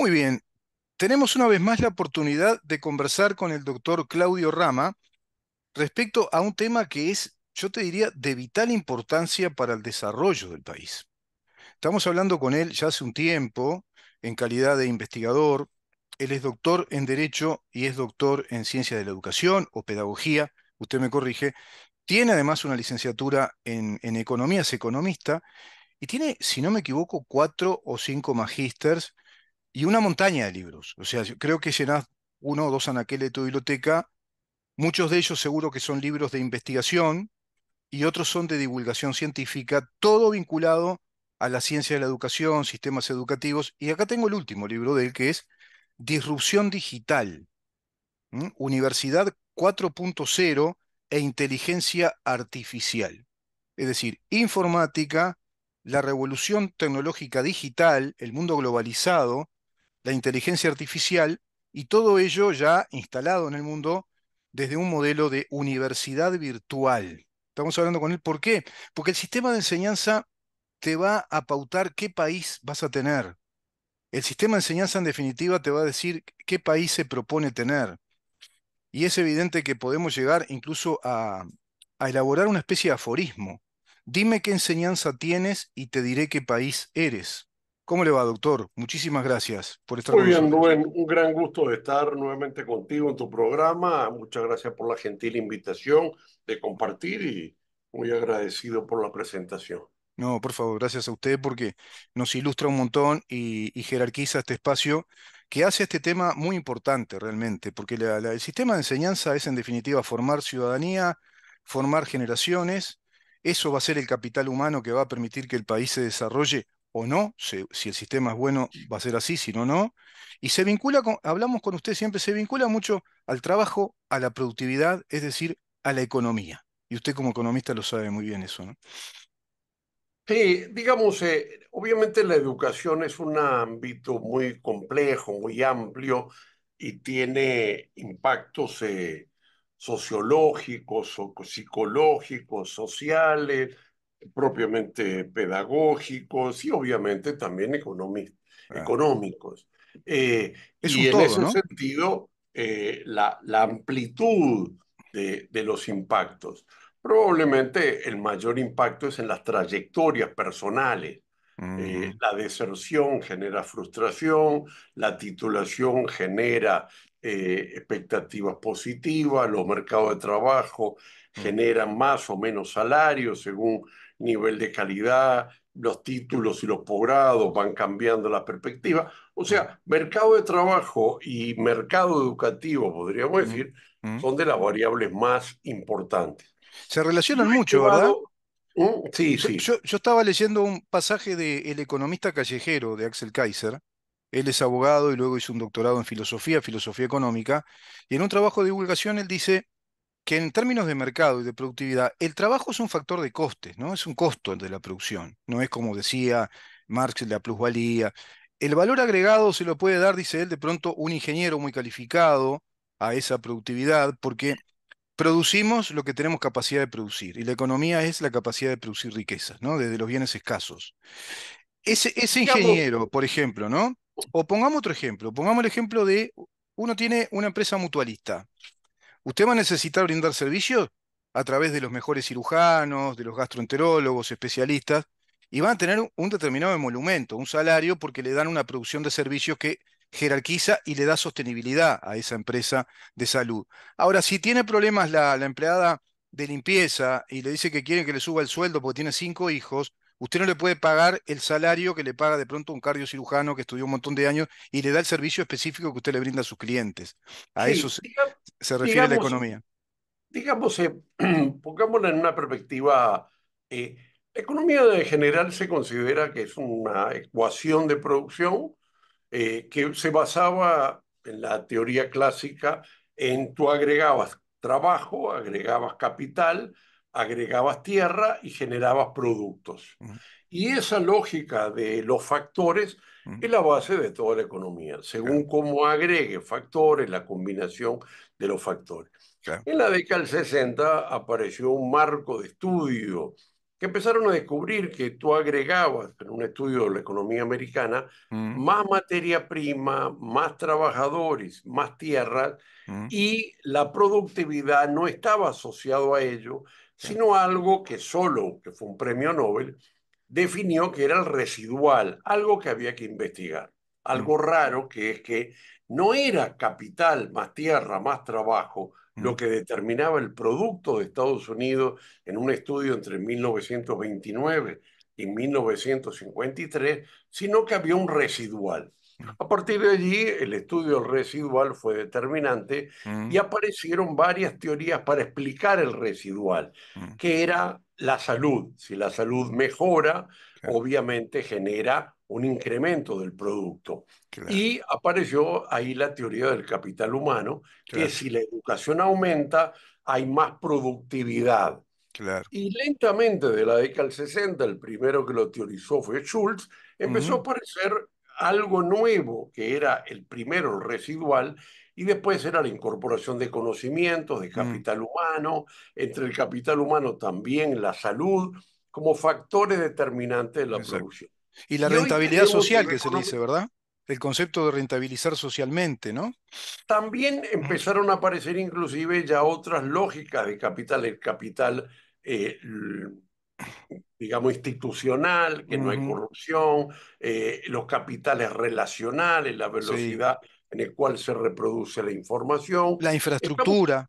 Muy bien, tenemos una vez más la oportunidad de conversar con el doctor Claudio Rama respecto a un tema que es, yo te diría, de vital importancia para el desarrollo del país. Estamos hablando con él ya hace un tiempo en calidad de investigador. Él es doctor en Derecho y es doctor en Ciencia de la Educación o Pedagogía, usted me corrige. Tiene además una licenciatura en, en Economía, es economista, y tiene, si no me equivoco, cuatro o cinco magísters y una montaña de libros. O sea, creo que llenas uno o dos anaqueles de tu biblioteca, muchos de ellos seguro que son libros de investigación y otros son de divulgación científica, todo vinculado a la ciencia de la educación, sistemas educativos. Y acá tengo el último libro de él, que es Disrupción Digital, Universidad 4.0 e Inteligencia Artificial. Es decir, informática, la revolución tecnológica digital, el mundo globalizado la inteligencia artificial y todo ello ya instalado en el mundo desde un modelo de universidad virtual. Estamos hablando con él, ¿por qué? Porque el sistema de enseñanza te va a pautar qué país vas a tener. El sistema de enseñanza en definitiva te va a decir qué país se propone tener. Y es evidente que podemos llegar incluso a, a elaborar una especie de aforismo. Dime qué enseñanza tienes y te diré qué país eres. ¿Cómo le va, doctor? Muchísimas gracias por estar Muy bien, Rubén. Un gran gusto de estar nuevamente contigo en tu programa. Muchas gracias por la gentil invitación de compartir y muy agradecido por la presentación. No, por favor, gracias a usted porque nos ilustra un montón y, jerarquiza este espacio que hace este tema muy importante realmente, porque el sistema de enseñanza es en definitiva formar ciudadanía, formar generaciones, eso va a ser el capital humano que va a permitir que el país se desarrolle o no, si, el sistema es bueno va a ser así, si no, no. Y se vincula, hablamos con usted siempre, se vincula mucho al trabajo, a la productividad, es decir, a la economía. Y usted como economista lo sabe muy bien eso, ¿no? Sí, digamos, eh, obviamente la educación es un ámbito muy complejo, muy amplio y tiene impactos eh, sociológicos, psicológicos, sociales, propiamente pedagógicos y obviamente también económicos. Eh, y en ese sentido, eh, la, amplitud de, los impactos. Probablemente el mayor impacto es en las trayectorias personales. Eh, mm. la deserción genera frustración, la titulación genera expectativas positivas, los mercados de trabajo mm. generan más o menos salarios según nivel de calidad, los títulos y los posgrados van cambiando la perspectiva. O sea, mm. mercado de trabajo y mercado educativo, podríamos mm. decir, mm. son de las variables más importantes. Se relacionan mucho, ¿verdad? Sí, sí. Yo, yo, estaba leyendo un pasaje de El economista callejero de Axel Kaiser. Él es abogado y luego hizo un doctorado en filosofía, filosofía económica. Y en un trabajo de divulgación él dice, que en términos de mercado y de productividad, el trabajo es un factor de costes, ¿no? Es un costo de la producción. No es como decía Marx, la plusvalía. El valor agregado se lo puede dar, dice él, de pronto un ingeniero muy calificado a esa productividad, porque producimos lo que tenemos capacidad de producir, y la economía es la capacidad de producir riquezas, ¿no? Desde los bienes escasos. Ese, ese ingeniero, por ejemplo, ¿no? O pongamos otro ejemplo, pongamos el ejemplo de, uno tiene una empresa mutualista, Usted va a necesitar brindar servicios a través de los mejores cirujanos, de los gastroenterólogos, especialistas, y van a tener un determinado emolumento, un salario, porque le dan una producción de servicios que jerarquiza y le da sostenibilidad a esa empresa de salud. Ahora, si tiene problemas la, empleada de limpieza y le dice que quiere que le suba el sueldo porque tiene cinco hijos, usted no le puede pagar el salario que le paga de pronto un cirujano que estudió un montón de años y le da el servicio específico que usted le brinda a sus clientes. A se refiere a la economía. Digamos, eh, pongámosla en una perspectiva, eh, economía en general se considera que es una ecuación de producción eh, que se basaba en la teoría clásica en tú agregabas trabajo, agregabas capital, agregabas tierra y generabas productos. Y esa lógica de los factores es la base de toda la economía, según cómo agregue factores, la combinación de los factores. En la década del 60 apareció un marco de estudio que empezaron a descubrir que tú agregabas en un estudio de la economía americana más materia prima, más trabajadores, más tierras, y la productividad no estaba asociado a ello, sino algo que solo, que fue un premio Nobel, definió que era el residual, algo que había que investigar. Algo mm. raro que es que no era capital más tierra más trabajo lo mm. que determinaba el producto de Estados Unidos en un estudio entre 1929 y 1953, sino que había un residual. A partir de allí, el estudio residual fue determinante y mm. aparecieron varias teorías para explicar el residual, mm. que era la salud. Si la salud mejora, obviamente genera un incremento del producto. Y apareció ahí la teoría del capital humano, que si la educación aumenta, hay más productividad. Y lentamente, de la década del 60, el primero que lo teorizó fue Schultz, empezó a aparecer algo nuevo, que era el primero, el residual, y después era la incorporación de conocimientos, de mm. capital humano, entre el capital humano también la salud, como factores determinantes de la producción. Y la rentabilidad social que, se dice, ¿verdad? El concepto de rentabilizar socialmente, ¿no? También empezaron a aparecer inclusive ya otras lógicas de capital, el capital eh, digamos, institucional, que no hay corrupción, eh, los capitales relacionales, la velocidad en la cual se reproduce la información. La infraestructura,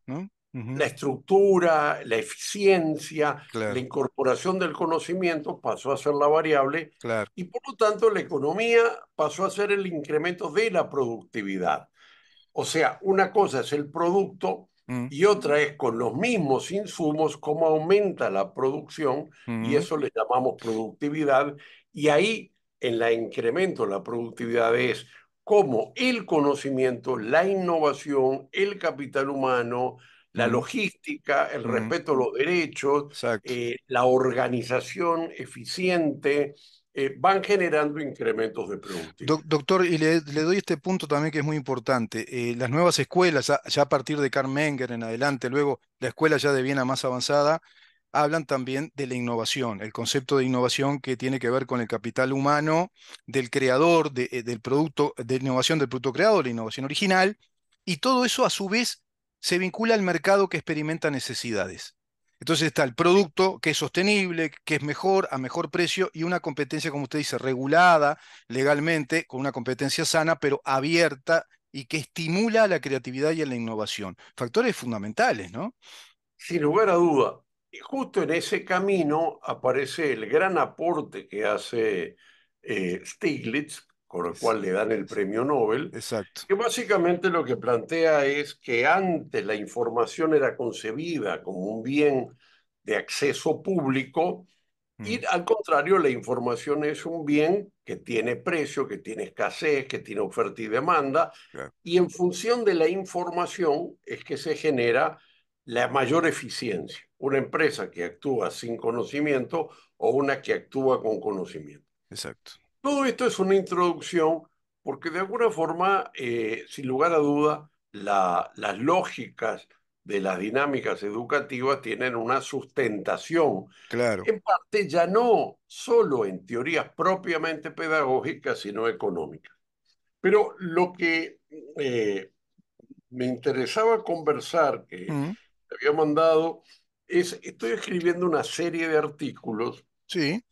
La estructura, la eficiencia, la incorporación del conocimiento pasó a ser la variable y por lo tanto la economía pasó a ser el incremento de la productividad. O sea, una cosa es el producto Mm. y otra es con los mismos insumos, cómo aumenta la producción y mm. eso le llamamos productividad. Y ahí en la incremento la productividad es cómo el conocimiento, la innovación, el capital humano, la mm. logística, el respeto a los derechos, eh, la organización eficiente, eh, van generando incrementos de productividad. doctor, y le, doy este punto también que es muy importante. Eh, las nuevas escuelas, ya, a partir de Carmenger en adelante, luego la escuela ya de Viena más avanzada, hablan también de la innovación, el concepto de innovación que tiene que ver con el capital humano, del creador, eh, del producto, de innovación del producto creado, la innovación original, y todo eso a su vez se vincula al mercado que experimenta necesidades. Entonces está el producto que es sostenible, que es mejor, a mejor precio y una competencia, como usted dice, regulada legalmente, con una competencia sana, pero abierta y que estimula la creatividad y la innovación. Factores fundamentales, ¿no? Sin lugar a duda. Y justo en ese camino aparece el gran aporte que hace eh, Stiglitz con el cual le dan el premio Nobel, Exacto. que básicamente lo que plantea es que antes la información era concebida como un bien de acceso público y al contrario la información es un bien que tiene precio, que tiene escasez, que tiene oferta y demanda y en función de la información es que se genera la mayor eficiencia. Una empresa que actúa sin conocimiento o una que actúa con conocimiento. Exacto. Todo esto es una introducción porque de alguna forma, eh, sin lugar a duda, las lógicas de las dinámicas educativas tienen una sustentación. Claro. En parte ya no solo en teorías propiamente pedagógicas, sino económicas. Pero lo que eh, me interesaba conversar, que mm. te había mandado, es, estoy escribiendo una serie de artículos sí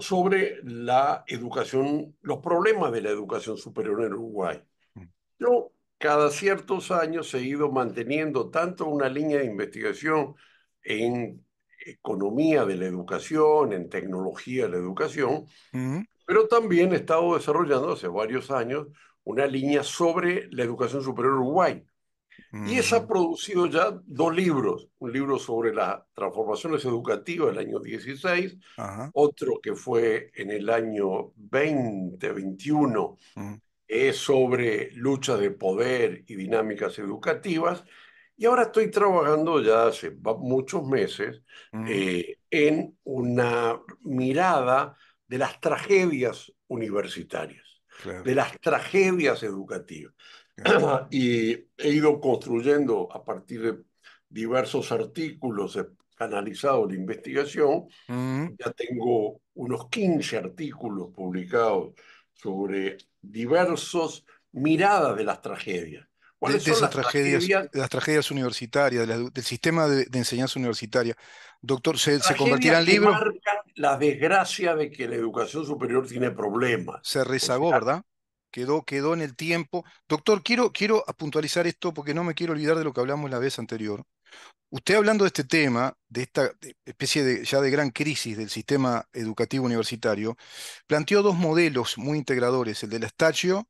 sobre la educación, los problemas de la educación superior en Uruguay. Mm. Yo cada ciertos años he ido manteniendo tanto una línea de investigación en economía de la educación, en tecnología de la educación, mm. pero también he estado desarrollando hace varios años una línea sobre la educación superior uruguay. Y eso ha mm. producido ya dos libros, un libro sobre las transformaciones educativas del año 16, otro que fue en el año 2021, mm. es sobre lucha de poder y dinámicas educativas. Y ahora estoy trabajando ya hace muchos meses mm. eh, en una mirada de las tragedias universitarias, de las tragedias educativas. y he ido construyendo a partir de diversos artículos, he analizado la investigación, mm. ya tengo unos 15 artículos publicados sobre diversos miradas de las tragedias. ¿Cuáles de, las tragedias, las tragedias universitarias, del sistema de, enseñanza universitaria. Doctor, ¿se, se en libro? La desgracia de que la educación superior tiene problemas. Se rezagó, ¿verdad? quedó, quedó en el tiempo. Doctor, quiero, quiero puntualizar esto porque no me quiero olvidar de lo que hablamos la vez anterior. Usted hablando de este tema, de esta especie de, ya de gran crisis del sistema educativo universitario, planteó dos modelos muy integradores, el del Estacio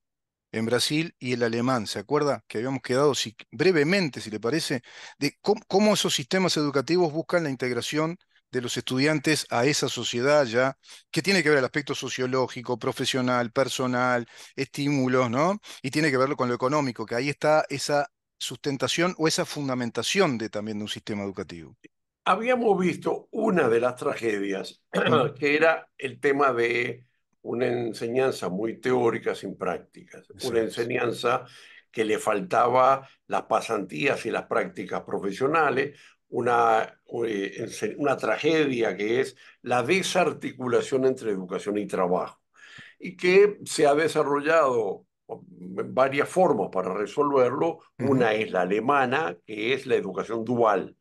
en Brasil y el alemán. ¿Se acuerda que habíamos quedado brevemente, si le parece, de cómo esos sistemas educativos buscan la integración de los estudiantes a esa sociedad ya, que tiene que ver el aspecto sociológico, profesional, personal, estímulos, ¿no? Y tiene que verlo con lo económico, que ahí está esa sustentación o esa fundamentación de, también de un sistema educativo. Habíamos visto una de las tragedias, que era el tema de una enseñanza muy teórica sin prácticas, una enseñanza que le faltaba las pasantías y las prácticas profesionales, eh, una, tragedia que es la desarticulación entre educación y trabajo, y que se ha desarrollado varias formas para resolverlo. Una es la alemana, que es la educación dual.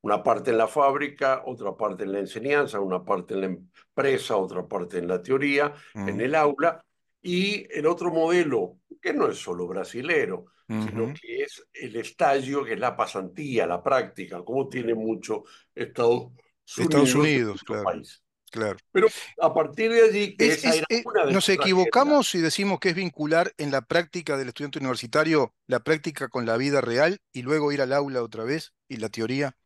Una parte en la fábrica, otra parte en la enseñanza, una parte en la empresa, otra parte en la teoría, en mm. el aula. Y el otro modelo, que no es solo brasilero, sino que es el estadio, que es la pasantía, la práctica, como tiene mucho Estados Unidos. Estados Unidos, claro. Pero a partir de allí, nos equivocamos si decimos que es vincular en la práctica del estudiante universitario la práctica con la vida real y luego ir al aula otra vez y la teoría.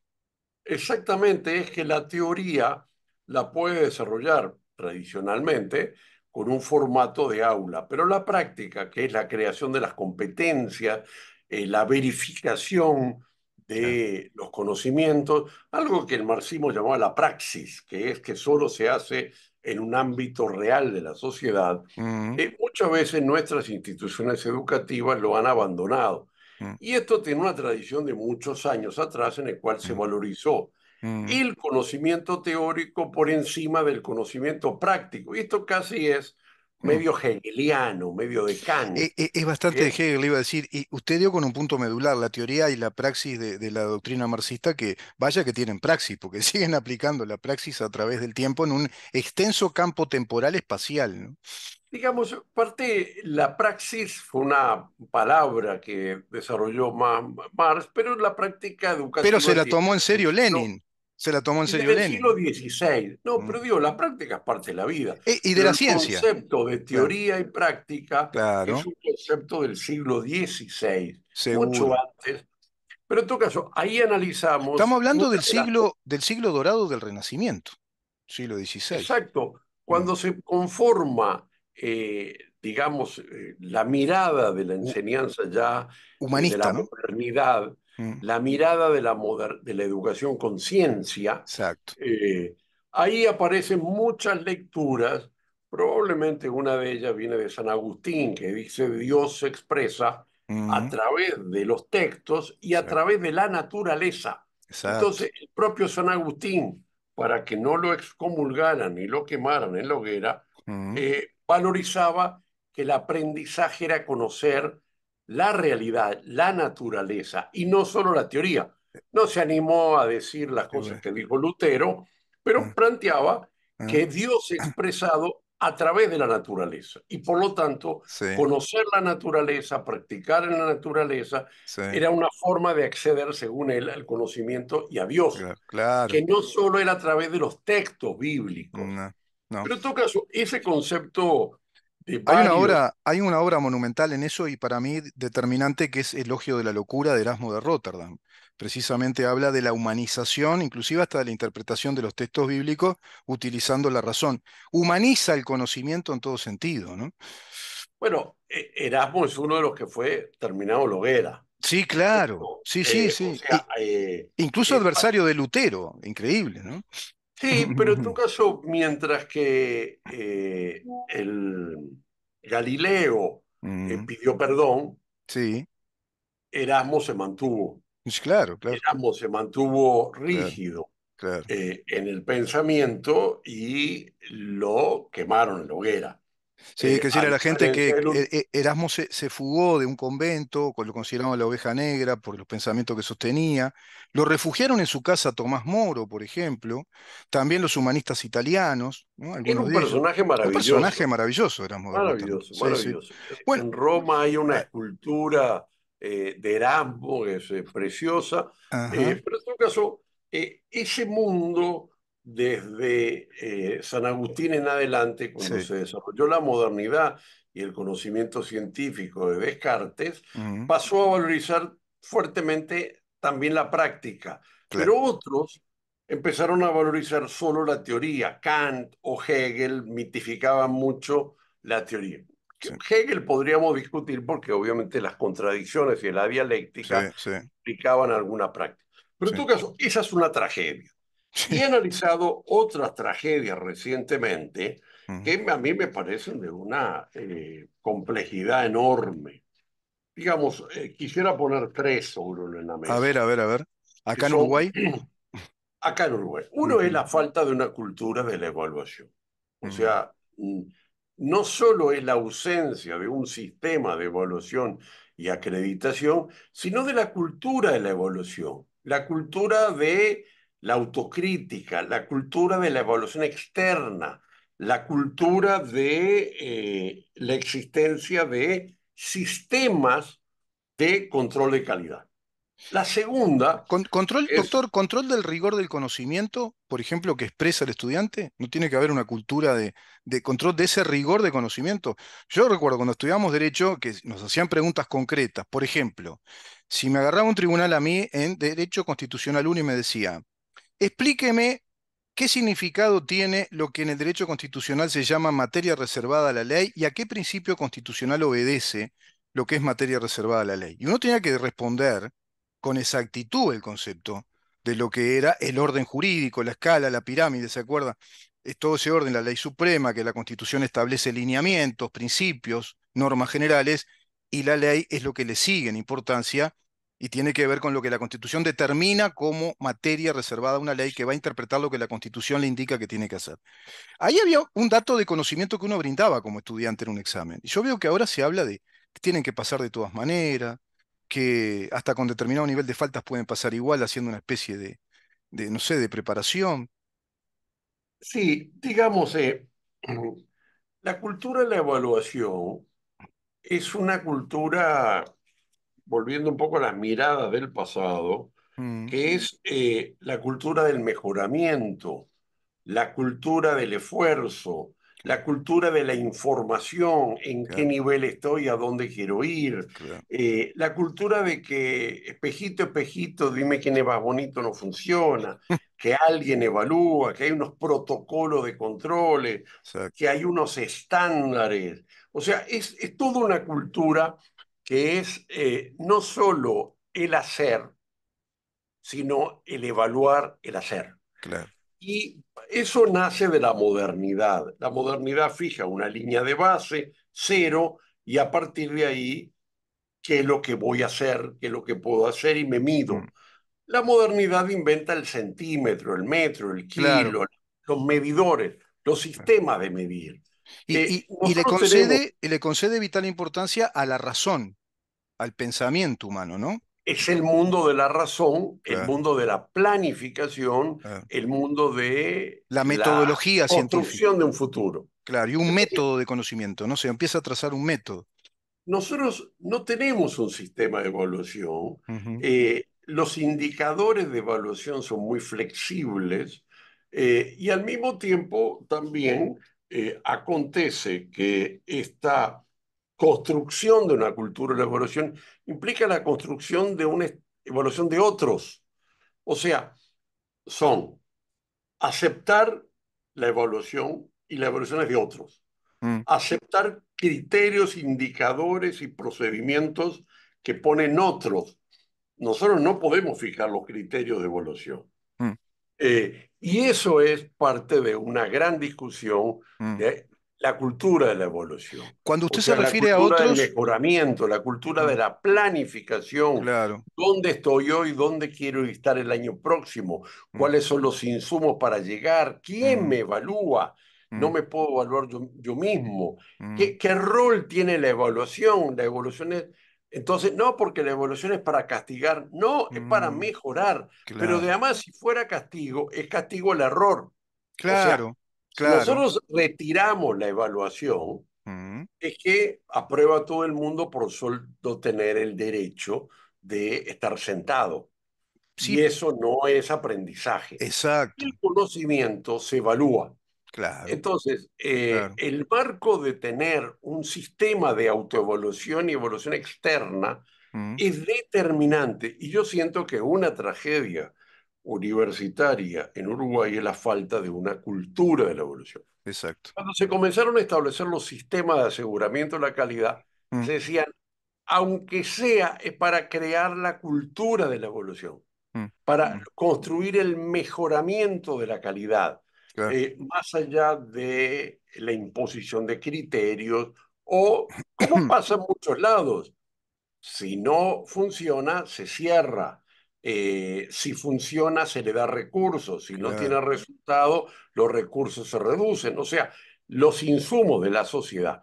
Exactamente, es que la teoría la puede desarrollar tradicionalmente con un formato de aula, pero la práctica, que es la creación de las competencias, eh, la verificación de los conocimientos, algo que el marxismo llamaba la praxis, que es que solo se hace en un ámbito real de la sociedad, mm. muchas veces nuestras instituciones educativas lo han abandonado. Mm. Y esto tiene una tradición de muchos años atrás en el cual se mm. valorizó y mm. el conocimiento teórico por encima del conocimiento práctico. Y esto casi es mm. medio hegeliano, medio de e, e, Es, bastante de ¿eh? Hegel, iba a decir, y usted dio con un punto medular la teoría y la praxis de, la doctrina marxista, que vaya que tienen praxis, porque siguen aplicando la praxis a través del tiempo en un extenso campo temporal espacial. Digamos, parte, la praxis fue una palabra que desarrolló Marx, pero la práctica educativa... Pero se la tomó en serio Lenin se la tomó en serio siglo XVI. No, mm. pero digo, la práctica es parte de la vida. E, y, de la ciencia. El concepto de teoría y práctica es un concepto del siglo XVI, mucho antes. Pero en todo caso, ahí analizamos. Estamos hablando del siglo, del siglo dorado del Renacimiento, siglo XVI. Exacto. Cuando mm. se conforma, eh, digamos, eh, la mirada de la enseñanza ya humanista, eh, de la modernidad Mm. la mirada de la, de la educación con ciencia. Eh, ahí aparecen muchas lecturas, probablemente una de ellas viene de San Agustín, que dice Dios se expresa a mm. través de los textos y a través de la naturaleza. Exacto. Entonces, el propio San Agustín, para que no lo excomulgaran y lo quemaran en la hoguera, mm. eh, valorizaba que el aprendizaje era conocer la realidad, la naturaleza y no solo la teoría. No se animó a decir las cosas que dijo Lutero, pero mm. planteaba ah. que Dios expresado a través de la naturaleza. Y por lo tanto, conocer la naturaleza, practicar en la naturaleza, era una forma de acceder, según él, al conocimiento y a Dios. Que no solo era a través de los textos bíblicos. Pero en todo caso, ese concepto hay, una obra, monumental en eso y para mí determinante que es Elogio de la Locura de Erasmo de Rotterdam. Precisamente habla de la humanización, inclusive hasta de la interpretación de los textos bíblicos utilizando la razón. Humaniza el conocimiento en todo sentido, ¿no? Bueno, e-, Erasmo es uno de los que fue terminado Loguera. Sí, claro. Sí, sí, eh, sí. Eh, incluso adversario de Lutero, increíble, ¿no? Sí, pero en tu caso, mientras que eh, el Galileo eh, mm. pidió perdón, sí. Erasmo se mantuvo. Claro, claro. Erasmo se mantuvo rígido eh, en el pensamiento y lo quemaron en la hoguera. Sí, hay eh, que decirle a la gente que e-, Erasmo se, fugó de un convento, lo considerado la oveja negra por los pensamientos que sostenía. Lo refugiaron en su casa Tomás Moro, por ejemplo. También los humanistas italianos. Era un personaje maravilloso. Un personaje maravilloso, Erasmo. Maravilloso, maravilloso. Eh, bueno, en Roma hay una eh, escultura de Erasmo que es preciosa. pero en todo caso, ese mundo desde eh, San Agustín en adelante, cuando se desarrolló la modernidad y el conocimiento científico de Descartes, pasó a valorizar fuertemente también la práctica. Pero otros empezaron a valorizar solo la teoría. Kant o Hegel mitificaban mucho la teoría. Hegel podríamos discutir porque obviamente las contradicciones y la dialéctica explicaban implicaban alguna práctica. Pero en todo caso, esa es una tragedia. He analizado otras tragedias recientemente que a mí me parecen de una eh, complejidad enorme. Digamos, eh, quisiera poner tres sobre la mesa. A ver, a ver, a ver. Acá en Uruguay. Acá en Uruguay. Uno es la falta de una cultura de la evaluación. O sea, mm, no solo es la ausencia de un sistema de evaluación y acreditación, sino de la cultura de la evaluación, la cultura de la autocrítica, la cultura de la evaluación externa, la cultura de eh, la existencia de sistemas de control de calidad. La segunda. control, doctor, control del rigor del conocimiento, por ejemplo, que expresa el estudiante, no tiene que haber una cultura de, de, control de ese rigor de conocimiento. Yo recuerdo cuando estudiamos Derecho que nos hacían preguntas concretas. Por ejemplo, si me agarraba un tribunal a mí en Derecho Constitucional 1 y me decía, Explíqueme qué significado tiene lo que en el derecho constitucional se llama materia reservada a la ley y a qué principio constitucional obedece lo que es materia reservada a la ley. Y uno tenía que responder con exactitud el concepto de lo que era el orden jurídico, la escala, la pirámide, ¿se acuerda? Es todo ese orden, la ley suprema, que la constitución establece lineamientos, principios, normas generales, y la ley es lo que le sigue en importancia y tiene que ver con lo que la Constitución determina como materia reservada a una ley que va a interpretar lo que la Constitución le indica que tiene que hacer. Ahí había un dato de conocimiento que uno brindaba como estudiante en un examen. Y yo veo que ahora se habla de que tienen que pasar de todas maneras, que hasta con determinado nivel de faltas pueden pasar igual haciendo una especie de, no sé, de preparación. Sí, digamos, eh, la cultura de la evaluación es una cultura volviendo un poco a las miradas del pasado, mm. que es eh, la cultura del mejoramiento, la cultura del esfuerzo, la cultura de la información, en qué nivel estoy, a dónde quiero ir, eh, la cultura de que espejito, espejito, dime quién es más bonito, no funciona, que alguien evalúa, que hay unos protocolos de controles, que hay unos estándares. O sea, es, es toda una cultura que es eh, no solo el hacer, sino el evaluar el hacer. Claro. Y eso nace de la modernidad. La modernidad fija una línea de base, cero, y a partir de ahí, qué es lo que voy a hacer, qué es lo que puedo hacer y me mido. Mm. La modernidad inventa el centímetro, el metro, el kilo, los medidores, los sistemas de medir. Y, eh, le concede, y le concede vital importancia a la razón, al pensamiento humano, ¿no? Es el mundo de la razón, el mundo de la planificación, el mundo de la metodología la construcción de un futuro. Claro, y un método de conocimiento, ¿no? Se empieza a trazar un método. Nosotros no tenemos un sistema de evaluación. Eh, los indicadores de evaluación son muy flexibles eh, y al mismo tiempo también eh, acontece que esta construcción de una cultura, la evolución, implica la construcción de una evolución de otros. O sea, son aceptar la evolución y las evoluciones de otros, mm. aceptar criterios, indicadores y procedimientos que ponen otros. Nosotros no podemos fijar los criterios de evolución. Mm. Eh, y eso es parte de una gran discusión mm la cultura de la evolución. Cuando usted se refiere a otros... La cultura del mejoramiento, la cultura de la planificación. Claro. ¿Dónde estoy hoy? ¿Dónde quiero estar el año próximo? Mm. ¿Cuáles son los insumos para llegar? ¿Quién mm. me evalúa? No mm. me puedo evaluar yo, mismo. ¿Qué, rol tiene la evaluación? La evolución es... Entonces, no porque la evolución es para castigar, no, es para mejorar. Pero además, si fuera castigo, es castigo el error. Claro nosotros retiramos la evaluación, mm. es que aprueba todo el mundo por solo tener el derecho de estar sentado. Si Y eso no es aprendizaje. Exacto. El conocimiento se evalúa. Claro. Entonces, eh, el marco de tener un sistema de autoevolución y evolución externa mm. es determinante. Y yo siento que una tragedia universitaria en Uruguay es la falta de una cultura de la evolución. Exacto. Cuando se comenzaron a establecer los sistemas de aseguramiento de la calidad, mm. se decían, aunque sea, es para crear la cultura de la evolución, mm. para mm. construir el mejoramiento de la calidad, eh, más allá de la imposición de criterios o, como pasa en muchos lados, si no funciona, se cierra. Eh, si funciona se le da recursos, si no tiene resultado, los recursos se reducen, o sea, los insumos de la sociedad.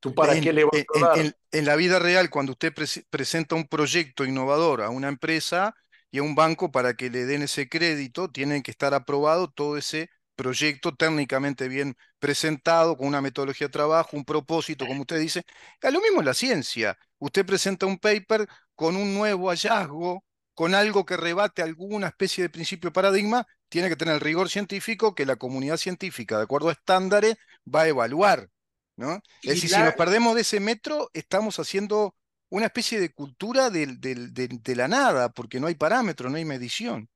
¿Tú para en, qué le a En, la vida real, cuando usted presenta un proyecto innovador a una empresa y a un banco para que le den ese crédito, tienen que estar aprobado todo ese proyecto técnicamente bien presentado, con una metodología de trabajo, un propósito, como usted dice. lo mismo en la ciencia. Usted presenta un paper con un nuevo hallazgo con algo que rebate alguna especie de principio paradigma, tiene que tener el rigor científico que la comunidad científica, de acuerdo a estándares, va a evaluar. ¿no? Es decir, si nos perdemos de ese metro, estamos haciendo una especie de cultura de, de la nada, porque no hay parámetro, no hay medición.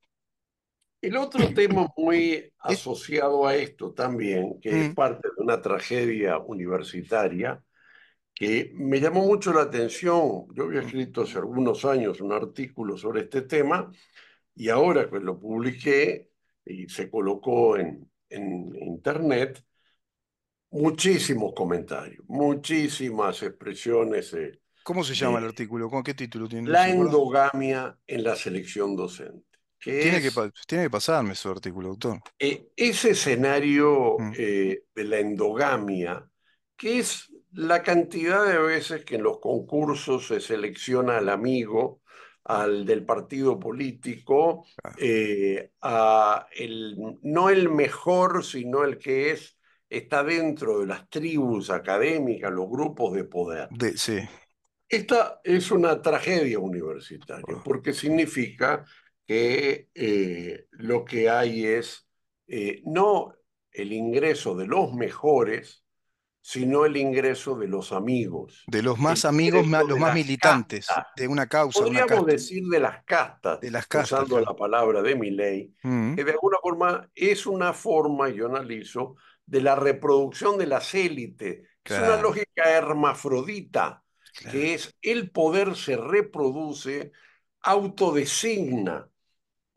El otro tema muy asociado a esto también, que es mm. parte de una tragedia universitaria, que me llamó mucho la atención. Yo había escrito hace algunos años un artículo sobre este tema y ahora pues lo publiqué y se colocó en, en internet muchísimos comentarios, muchísimas expresiones. ¿Cómo se llama el artículo? ¿Con qué título tiene? La endogamia en la selección docente. tiene, que, pasarme su artículo, doctor. Eh, ese escenario mm. eh, de la endogamia, que es la cantidad de veces que en los concursos se selecciona al amigo, al del partido político, eh, a no el mejor, sino el que es está dentro de las tribus académicas, los grupos de poder. Esta es una tragedia universitaria, ah. porque significa que eh, lo que hay es eh, no el ingreso de los mejores, sino el ingreso de los amigos. De los más amigos, los más militantes, de una causa. Podríamos decir de las castas, de las usando la palabra de mi ley, mm. que de alguna forma es una forma, yo analizo, de la reproducción de las élites. que Es una lógica hermafrodita, que es el poder se reproduce, autodesigna.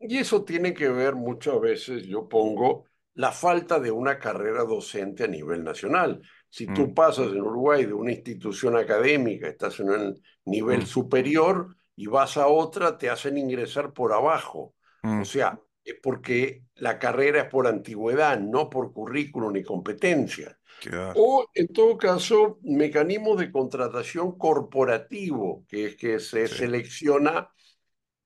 Y eso tiene que ver muchas veces, yo pongo, la falta de una carrera docente a nivel nacional si mm. tú pasas en Uruguay de una institución académica, estás en un nivel mm. superior y vas a otra, te hacen ingresar por abajo. O mm. sea, es porque la carrera es por antigüedad, no por currículum ni competencia. O, en todo caso, mecanismo de contratación corporativo, que es que se selecciona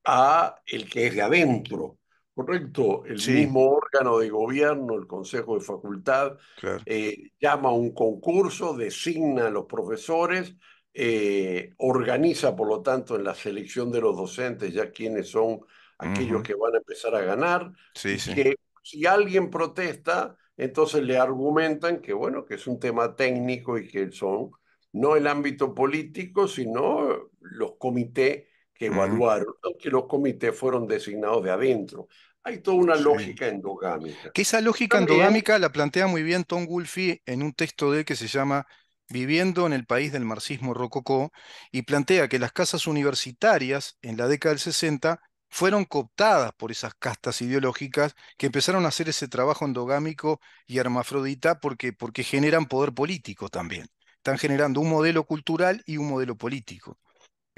a el que es de adentro. Correcto, el mismo órgano de gobierno, el Consejo de Facultad, eh, llama a un concurso, designa a los profesores, eh, organiza, por lo tanto, en la selección de los docentes ya quienes son aquellos que van a empezar a ganar, si alguien protesta, entonces le argumentan que, bueno, que es un tema técnico y que son no el ámbito político, sino los comités que evaluaron, que los comités fueron designados de adentro. Hay toda una lógica endogámica. Que esa lógica endogámica la plantea muy bien Tom Wolfe en un texto de él que se llama Viviendo en el país del marxismo rococó y plantea que las casas universitarias en la década del 60 fueron cooptadas por esas castas ideológicas que empezaron a hacer ese trabajo endogámico y hermafrodita porque, porque generan poder político también. Están generando un modelo cultural y un modelo político.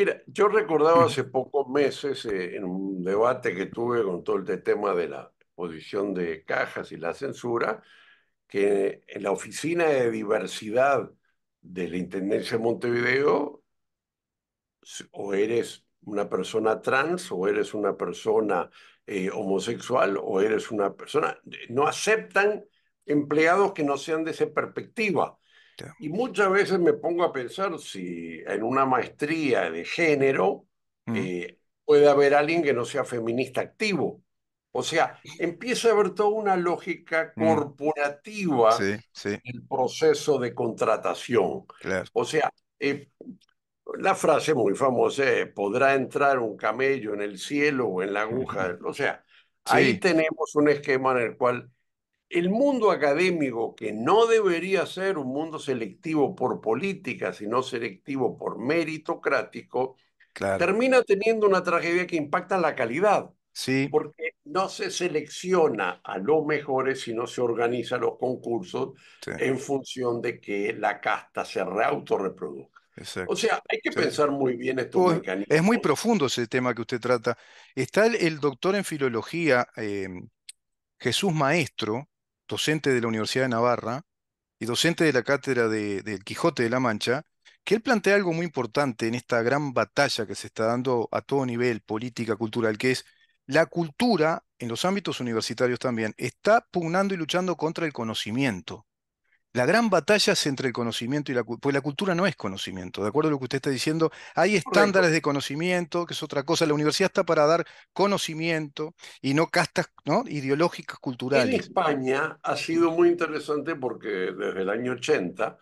Mira, yo recordaba mm. hace pocos meses eh, en un debate que tuve con todo el este tema de la posición de cajas y la censura, que en la oficina de diversidad de la Intendencia de Montevideo, o eres una persona trans, o eres una persona eh, homosexual, o eres una persona... Eh, no aceptan empleados que no sean de esa perspectiva. Este, y muchas veces me pongo a pensar si en una maestría de género mm. eh, puede haber alguien que no sea feminista activo. O sea, empieza a haber toda una lógica mm. corporativa en el proceso de contratación. O sea, eh, la frase muy famosa podrá entrar un camello en el cielo o en la aguja. O sea, ahí tenemos un esquema en el cual el mundo académico, que no debería ser un mundo selectivo por política, sino selectivo por meritocrático, termina teniendo una tragedia que impacta la calidad. Porque no se selecciona a los mejores, sino se organizan los concursos en función de que la casta se autorreproduzca. O sea, hay que pensar muy bien estos mecanismos. Es muy profundo ese tema que usted trata. Está el, doctor en filología, eh, Jesús Maestro, docente de la Universidad de Navarra y docente de la cátedra del Quijote de la Mancha, que él plantea algo muy importante en esta gran batalla que se está dando a todo nivel, política, cultural, que es la cultura en los ámbitos universitarios también está pugnando y luchando contra el conocimiento. La gran batalla es entre el conocimiento y la cultura, pues la cultura no es conocimiento, de acuerdo a lo que usted está diciendo, hay estándares de conocimiento, que es otra cosa, la universidad está para dar conocimiento y no castas ¿no? ideológicas, culturales. En España ha sido muy interesante porque desde el año 80,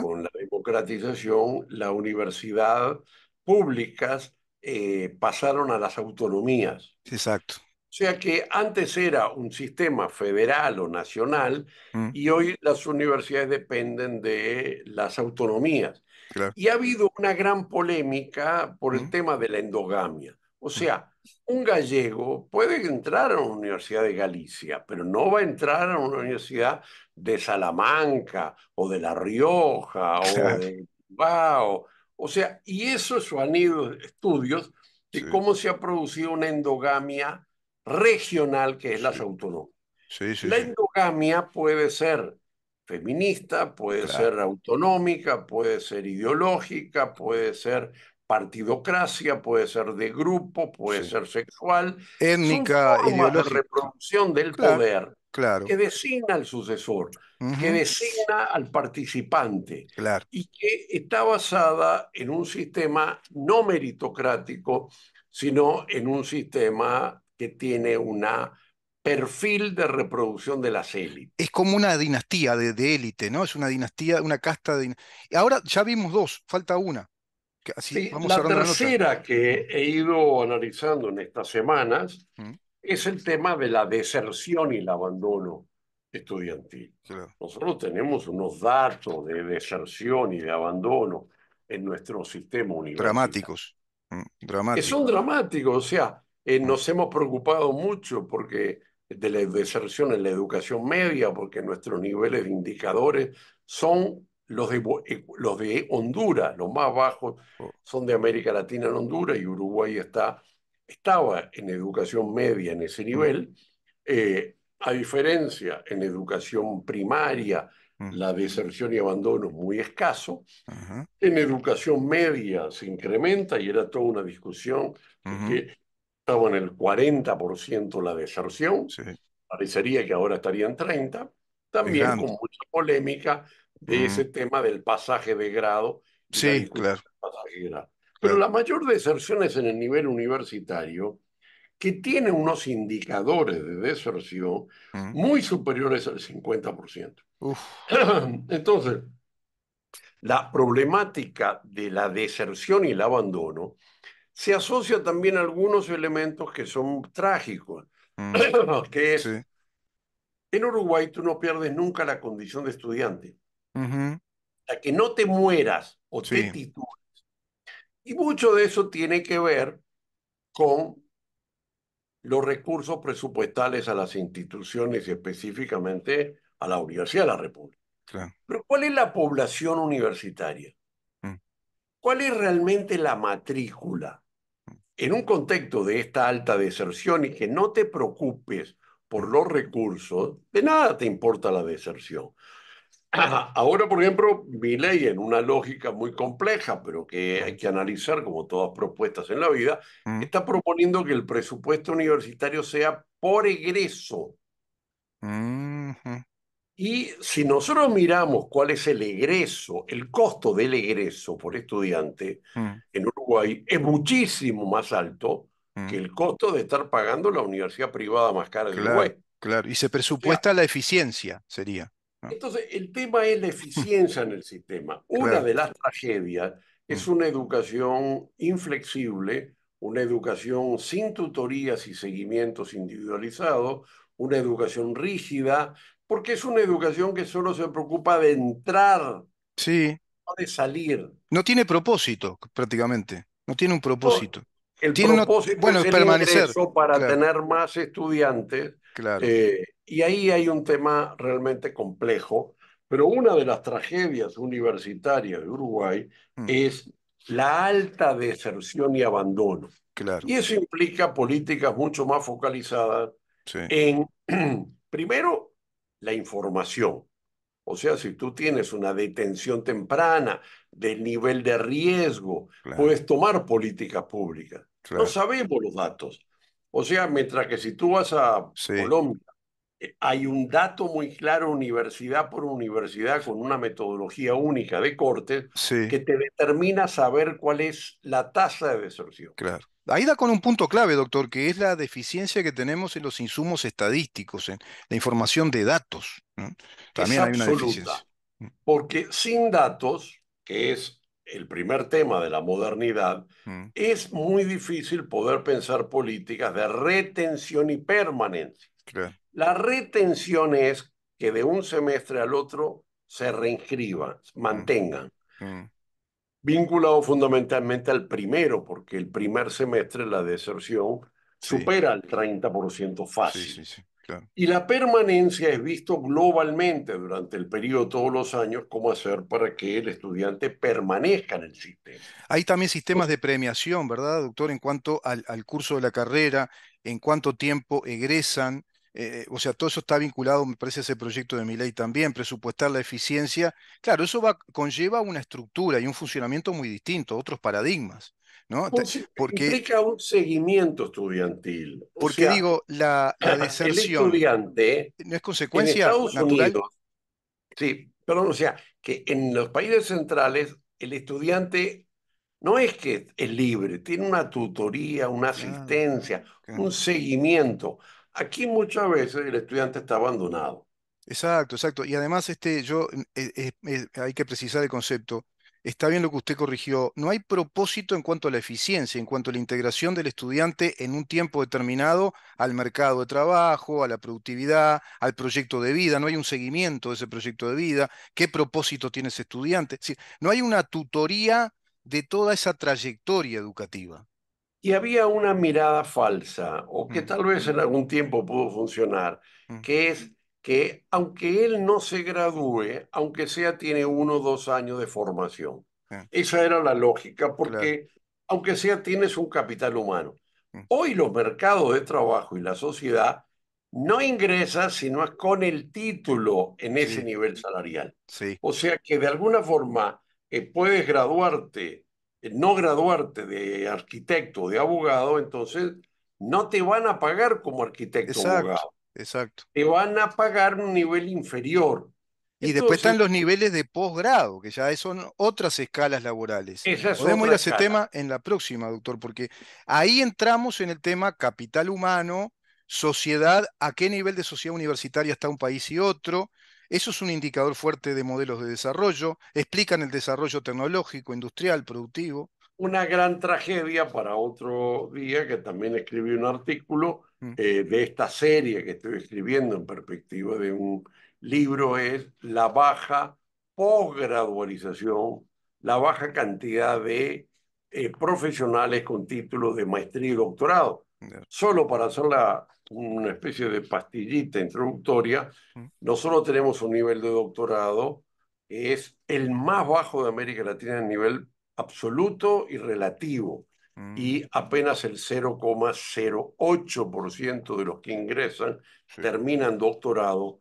con la democratización, las universidades públicas eh, pasaron a las autonomías. Exacto. O sea que antes era un sistema federal o nacional mm. y hoy las universidades dependen de las autonomías. Y ha habido una gran polémica por el mm. tema de la endogamia. O mm. sea, un gallego puede entrar a una universidad de Galicia, pero no va a entrar a una universidad de Salamanca o de La Rioja o de Bilbao. O sea, y eso han ido estudios de cómo se ha producido una endogamia regional que es la autónoma. la endogamia puede ser feminista, puede ser autonómica, puede ser ideológica, puede ser partidocracia, puede ser de grupo, puede ser sexual. Étnica, y ideológica. de reproducción del poder que designa al sucesor, que designa al participante y que está basada en un sistema no meritocrático, sino en un sistema que tiene un perfil de reproducción de las élites. Es como una dinastía de, élite, ¿no? Es una dinastía, una casta de... Ahora ya vimos dos, falta una. Así, la tercera que he ido analizando en estas semanas mm. es el tema de la deserción y el abandono estudiantil. Nosotros tenemos unos datos de deserción y de abandono en nuestro sistema universitario. Dramáticos. Mm, dramáticos. Que son dramáticos, o sea, eh, nos hemos preocupado mucho porque de la deserción en la educación media, porque nuestros niveles de indicadores son los de, eh, los de Honduras, los más bajos oh. son de América Latina en Honduras y Uruguay está, estaba en educación media en ese nivel. Eh, a diferencia en educación primaria, la deserción y abandono es muy escaso. En educación media se incrementa y era toda una discusión que en el 40% la deserción, parecería que ahora estaría en 30%, también con mucha polémica de ese tema del pasaje de grado. Sí, claro. Pero la mayor deserción es en el nivel universitario, que tiene unos indicadores de deserción muy superiores al 50%. Entonces, la problemática de la deserción y el abandono se asocia también algunos elementos que son trágicos, mm, que es, en Uruguay tú no pierdes nunca la condición de estudiante. que no te mueras o te titules. Y mucho de eso tiene que ver con los recursos presupuestales a las instituciones y específicamente a la Universidad de la República. Pero ¿cuál es la población universitaria? ¿Cuál es realmente la matrícula? En un contexto de esta alta deserción y que no te preocupes por los recursos, de nada te importa la deserción. Ahora, por ejemplo, mi ley, en una lógica muy compleja, pero que hay que analizar como todas propuestas en la vida, mm. está proponiendo que el presupuesto universitario sea por egreso. Y si nosotros miramos cuál es el egreso, el costo del egreso por estudiante mm. en Uruguay es muchísimo más alto mm. que el costo de estar pagando la universidad privada más cara claro, de Uruguay. Claro, y se presupuesta la eficiencia, sería. Entonces, el tema es la eficiencia en el sistema. Una de las tragedias es mm. una educación inflexible, una educación sin tutorías y seguimientos individualizados, una educación rígida porque es una educación que solo se preocupa de entrar, sí. no de salir. No tiene propósito, prácticamente. No tiene un propósito. el tiene propósito bueno, es permanecer. para tener más estudiantes. Claro. Eh, y ahí hay un tema realmente complejo, pero una de las tragedias universitarias de Uruguay mm. es la alta deserción y abandono. Claro. Y eso implica políticas mucho más focalizadas en, primero, la información. O sea, si tú tienes una detención temprana del nivel de riesgo, puedes tomar política pública. No sabemos los datos. O sea, mientras que si tú vas a Colombia, eh, hay un dato muy claro, universidad por universidad, con una metodología única de cortes, que te determina saber cuál es la tasa de deserción. Claro. Ahí da con un punto clave, doctor, que es la deficiencia que tenemos en los insumos estadísticos, en la información de datos. También hay una deficiencia. Mm. Porque sin datos, que es el primer tema de la modernidad, mm. es muy difícil poder pensar políticas de retención y permanencia. La retención es que de un semestre al otro se reinscriban, mm. mantengan vinculado fundamentalmente al primero, porque el primer semestre la deserción supera el 30% fácil. Y la permanencia es visto globalmente durante el periodo todos los años, cómo hacer para que el estudiante permanezca en el sistema. Hay también sistemas de premiación, ¿verdad, doctor? En cuanto al, al curso de la carrera, en cuánto tiempo egresan, eh, o sea, todo eso está vinculado, me parece, a ese proyecto de mi ley también, presupuestar la eficiencia. Claro, eso conlleva una estructura y un funcionamiento muy distinto, otros paradigmas. ¿no? Porque, implica un seguimiento estudiantil. porque digo, la, deserción. estudiante. ¿No es consecuencia sí, perdón, o sea, que en los países centrales el estudiante no es que es libre, tiene una tutoría, una asistencia, un seguimiento. Aquí muchas veces el estudiante está abandonado. Exacto, exacto. Y además, este, yo mm, eh, eh, hay que precisar el concepto. Está bien lo que usted corrigió. No hay propósito en cuanto a la eficiencia, en cuanto a la integración del estudiante en un tiempo determinado al mercado de trabajo, a la productividad, al proyecto de vida. No hay un seguimiento de ese proyecto de vida. ¿Qué propósito tiene ese estudiante? no hay una tutoría de toda esa trayectoria educativa. Y había una mirada falsa, o que mm. tal vez en algún tiempo pudo funcionar, mm. que es que aunque él no se gradúe, aunque sea tiene uno o dos años de formación. Ah. Esa era la lógica, porque aunque sea tienes un capital humano. Mm. Hoy los mercados de trabajo y la sociedad no ingresan si no es con el título en ese nivel salarial. O sea que de alguna forma eh, puedes graduarte no graduarte de arquitecto o de abogado, entonces no te van a pagar como arquitecto exacto, abogado. Exacto. Te van a pagar un nivel inferior. Y después están los niveles de posgrado, que ya son otras escalas laborales. Podemos ir a ese tema en la próxima, doctor, porque ahí entramos en el tema capital humano, sociedad, a qué nivel de sociedad universitaria está un país y otro, eso es un indicador fuerte de modelos de desarrollo, explican el desarrollo tecnológico, industrial, productivo. Una gran tragedia para otro día, que también escribí un artículo mm. eh, de esta serie que estoy escribiendo en perspectiva de un libro, es la baja posgradualización, la baja cantidad de eh, profesionales con títulos de maestría y doctorado. Solo para hacer la, una especie de pastillita introductoria, mm. nosotros tenemos un nivel de doctorado es el más bajo de América Latina en nivel absoluto y relativo. Y mm. apenas el 0,08% de los que ingresan terminan doctorado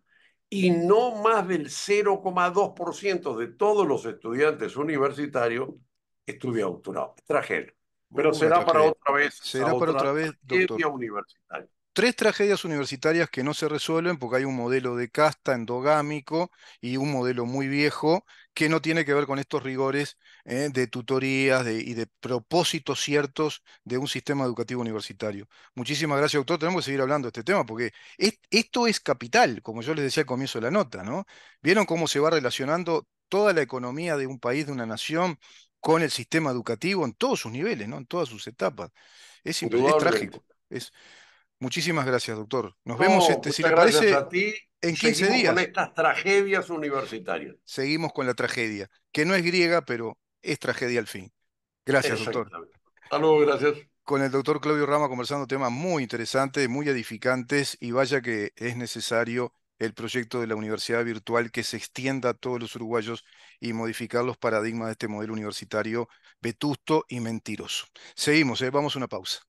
y no más del 0,2% de todos los estudiantes universitarios estudia doctorado. Tragedia. Pero uh, será para otra vez. Será para otra, vez, doctor tres tragedias universitarias que no se resuelven porque hay un modelo de casta endogámico y un modelo muy viejo que no tiene que ver con estos rigores eh, de tutorías y de propósitos ciertos de un sistema educativo universitario. Muchísimas gracias, doctor. Tenemos que seguir hablando de este tema porque esto es capital, como yo les decía al comienzo de la nota, ¿no? Vieron cómo se va relacionando toda la economía de un país, de una nación, con el sistema educativo en todos sus niveles, ¿no? En todas sus etapas. Es, es trágico. Es, Muchísimas gracias, doctor. Nos vemos, este, si le parece, en 15 Seguimos días. Con estas tragedias universitarias. Seguimos con la tragedia, que no es griega, pero es tragedia al fin. Gracias, doctor. Hasta luego, gracias. Con el doctor Claudio Rama conversando temas muy interesantes, muy edificantes, y vaya que es necesario el proyecto de la universidad virtual que se extienda a todos los uruguayos y modificar los paradigmas de este modelo universitario vetusto y mentiroso. Seguimos, ¿eh? vamos a una pausa.